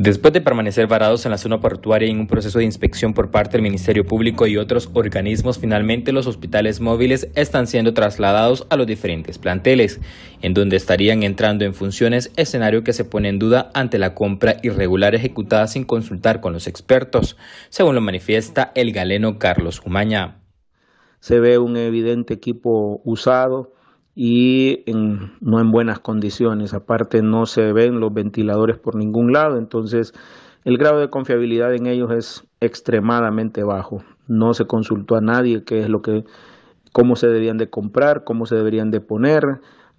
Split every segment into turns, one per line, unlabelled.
Después de permanecer varados en la zona portuaria en un proceso de inspección por parte del Ministerio Público y otros organismos, finalmente los hospitales móviles están siendo trasladados a los diferentes planteles, en donde estarían entrando en funciones, escenario que se pone en duda ante la compra irregular ejecutada sin consultar con los expertos, según lo manifiesta el galeno Carlos Humaña.
Se ve un evidente equipo usado y no en buenas condiciones. Aparte no se ven los ventiladores por ningún lado, entonces el grado de confiabilidad en ellos es extremadamente bajo. No se consultó a nadie qué es lo que cómo se deberían de comprar, cómo se deberían de poner,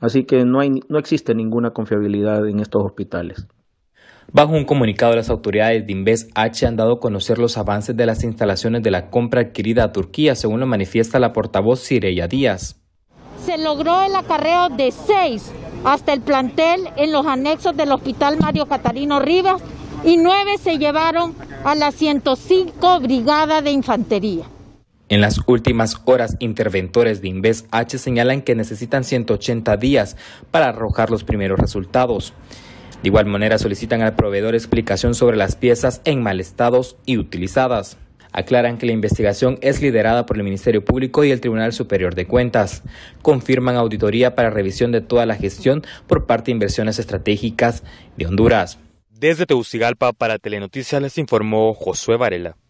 así que no hay no existe ninguna confiabilidad en estos hospitales.
Bajo un comunicado, las autoridades de Inves H han dado a conocer los avances de las instalaciones de la compra adquirida a Turquía, según lo manifiesta la portavoz Sireya Díaz
se logró el acarreo de seis hasta el plantel en los anexos del Hospital Mario Catarino Rivas y nueve se llevaron a la 105 Brigada de Infantería.
En las últimas horas, interventores de Inves H señalan que necesitan 180 días para arrojar los primeros resultados. De igual manera, solicitan al proveedor explicación sobre las piezas en mal estado y utilizadas. Aclaran que la investigación es liderada por el Ministerio Público y el Tribunal Superior de Cuentas. Confirman auditoría para revisión de toda la gestión por parte de inversiones estratégicas de Honduras. Desde Tegucigalpa para Telenoticias les informó Josué Varela.